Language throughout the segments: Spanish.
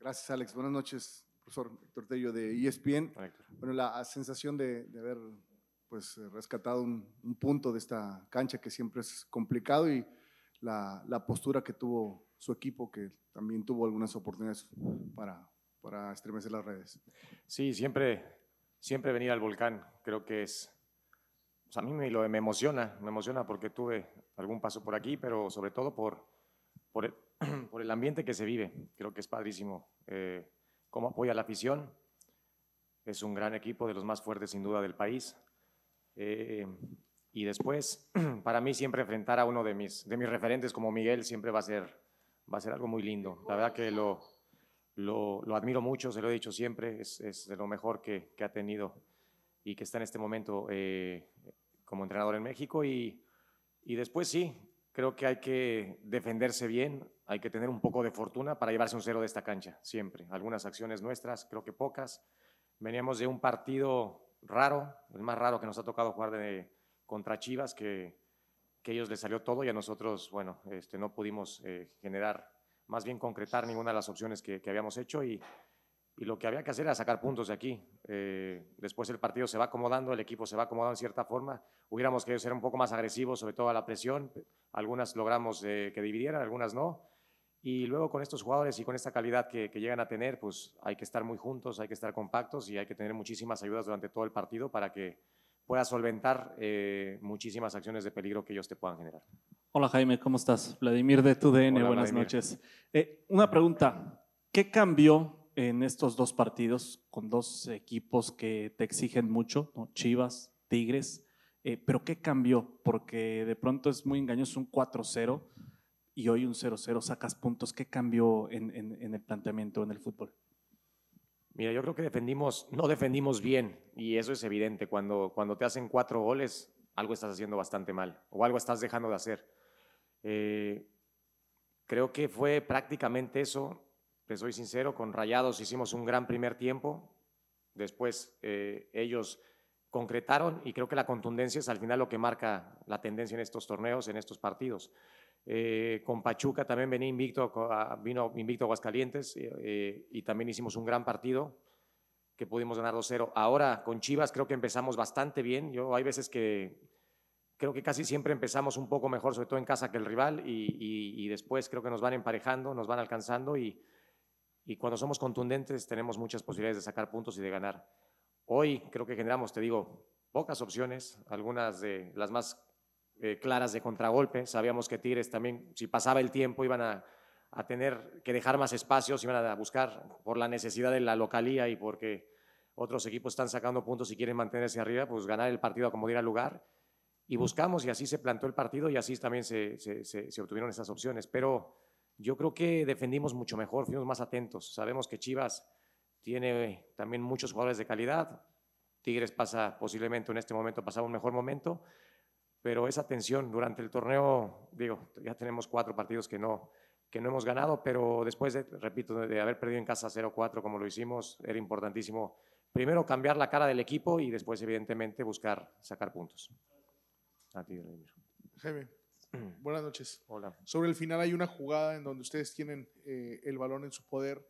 Gracias, Alex. Buenas noches, profesor Héctor Tello de ESPN. bueno, la sensación de, de haber pues, eh, rescatado un, punto de esta cancha que siempre es complicado y la, postura que tuvo su equipo, que también tuvo algunas oportunidades para, para estremecer las redes. Sí, siempre, siempre venir al volcán, creo que es o pues, a mí me, me, emociona, me emociona porque tuve algún paso por aquí, pero sobre todo por por el, ambiente que se vive. Creo que es padrísimo eh, cómo apoya la afición. Es un gran equipo, de los más fuertes sin duda del país. Eh, y después, para mí siempre enfrentar a uno de mis, de mis referentes como Miguel siempre va a, ser, va a ser algo muy lindo. La verdad que lo, lo, admiro mucho, se lo he dicho siempre, es, es de lo mejor que, que, ha tenido y que está en este momento eh, como entrenador en México. Y, y después sí, Creo que hay que defenderse bien, hay que tener un poco de fortuna para llevarse un cero de esta cancha, siempre. Algunas acciones nuestras, creo que pocas. Veníamos de un partido raro, el más raro que nos ha tocado jugar de, contra Chivas, que, que ellos les salió todo y a nosotros, bueno, este, no pudimos eh, generar, más bien concretar ninguna de las opciones que, que habíamos hecho y y lo que había que hacer era sacar puntos de aquí. Eh, después el partido se va acomodando, el equipo se va acomodando en cierta forma. Hubiéramos querido ser un poco más agresivos, sobre todo a la presión. Algunas logramos eh, que dividieran, algunas no. Y luego con estos jugadores y con esta calidad que, llegan a tener, pues hay que estar muy juntos, hay que estar compactos y hay que tener muchísimas ayudas durante todo el partido para que pueda solventar eh, muchísimas acciones de peligro que ellos te puedan generar. Hola Jaime, ¿cómo estás? Vladimir de TUDN, buenas noches. una pregunta, ¿qué cambió en estos dos partidos con dos equipos que te exigen mucho, Chivas, Tigres, eh, pero ¿qué cambió? Porque de pronto es muy engañoso un 4-0 y hoy un 0-0 sacas puntos. ¿Qué cambió en, el planteamiento, en el fútbol? Mira, yo creo que defendimos, no defendimos bien y eso es evidente. Cuando, cuando te hacen cuatro goles, algo estás haciendo bastante mal o algo estás dejando de hacer. Eh, creo que fue prácticamente eso soy sincero, con Rayados hicimos un gran primer tiempo, después eh, ellos concretaron y creo que la contundencia es al final lo que marca la tendencia en estos torneos, en estos partidos. Eh, con Pachuca también vení invicto, ah, vino invicto Aguascalientes eh, y también hicimos un gran partido que pudimos ganar 2-0. Ahora con Chivas creo que empezamos bastante bien. Yo hay veces que creo que casi siempre empezamos un poco mejor, sobre todo en casa que el rival y, y después creo que nos van emparejando, nos van alcanzando y, y cuando somos contundentes tenemos muchas posibilidades de sacar puntos y de ganar. Hoy creo que generamos, te digo, pocas opciones, algunas de las más eh, claras de contragolpe. Sabíamos que Tigres también, si pasaba el tiempo, iban a, tener que dejar más espacios, iban a buscar por la necesidad de la localía y porque otros equipos están sacando puntos y quieren mantenerse arriba, pues ganar el partido a como diera lugar. Y buscamos y así se plantó el partido y así también se, se obtuvieron esas opciones. Pero yo creo que defendimos mucho mejor, fuimos más atentos. Sabemos que Chivas tiene también muchos jugadores de calidad. Tigres pasa posiblemente en este momento, pasaba un mejor momento, pero esa tensión durante el torneo, digo, ya tenemos cuatro partidos que no, que no hemos ganado, pero después, de, repito, de haber perdido en casa 0-4 como lo hicimos, era importantísimo primero cambiar la cara del equipo y después, evidentemente, buscar sacar puntos. Jaime. Mm. Buenas noches. Hola. Sobre el final hay una jugada en donde ustedes tienen eh, el balón en su poder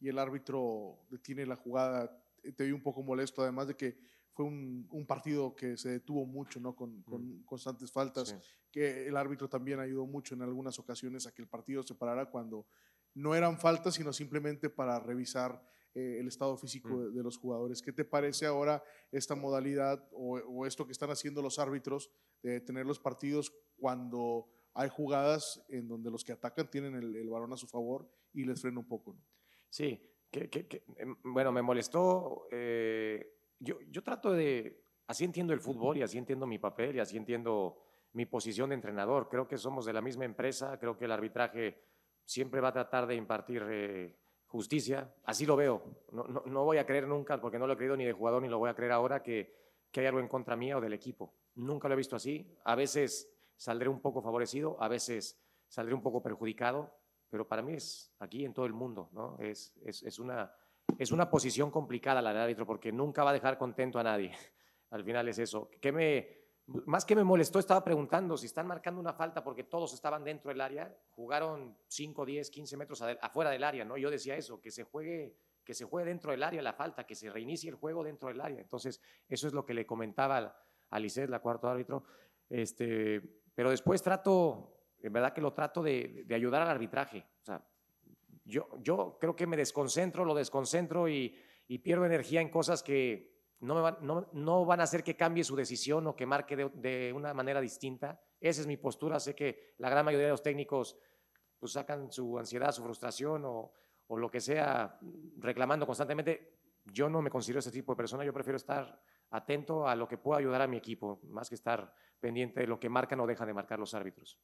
y el árbitro detiene la jugada. Eh, te vi un poco molesto, además de que fue un, partido que se detuvo mucho, ¿no? Con, mm. constantes faltas, que el árbitro también ayudó mucho en algunas ocasiones a que el partido se parara cuando no eran faltas, sino simplemente para revisar eh, el estado físico mm. de, los jugadores. ¿Qué te parece ahora esta modalidad o, o, esto que están haciendo los árbitros de tener los partidos cuando hay jugadas en donde los que atacan tienen el, balón a su favor y les frena un poco. Sí, que, em, bueno, me molestó. Eh, yo, yo trato de, así entiendo el fútbol y así entiendo mi papel y así entiendo mi posición de entrenador. Creo que somos de la misma empresa, creo que el arbitraje siempre va a tratar de impartir eh, justicia. Así lo veo. No, no, no, voy a creer nunca, porque no lo he creído ni de jugador ni lo voy a creer ahora, que, que hay algo en contra mía o del equipo. Nunca lo he visto así. A veces saldré un poco favorecido, a veces saldré un poco perjudicado, pero para mí es aquí en todo el mundo, ¿no? Es, es, es una, es una posición complicada la del árbitro porque nunca va a dejar contento a nadie. Al final es eso. Que me, más que me molestó, estaba preguntando si están marcando una falta porque todos estaban dentro del área, jugaron 5, 10, 15 metros afuera del área, ¿no? Yo decía eso, que se juegue que se juegue dentro del área la falta, que se reinicie el juego dentro del área. Entonces, eso es lo que le comentaba a Lisset, la cuarto árbitro. Este, pero después trato, en verdad que lo trato de, de ayudar al arbitraje. O sea, yo, yo creo que me desconcentro, lo desconcentro y, y pierdo energía en cosas que no, me van, no, van a hacer que cambie su decisión o que marque de, de, una manera distinta. Esa es mi postura. Sé que la gran mayoría de los técnicos pues, sacan su ansiedad, su frustración o, o lo que sea reclamando constantemente yo no me considero ese tipo de persona, yo prefiero estar atento a lo que pueda ayudar a mi equipo, más que estar pendiente de lo que marcan o deja de marcar los árbitros.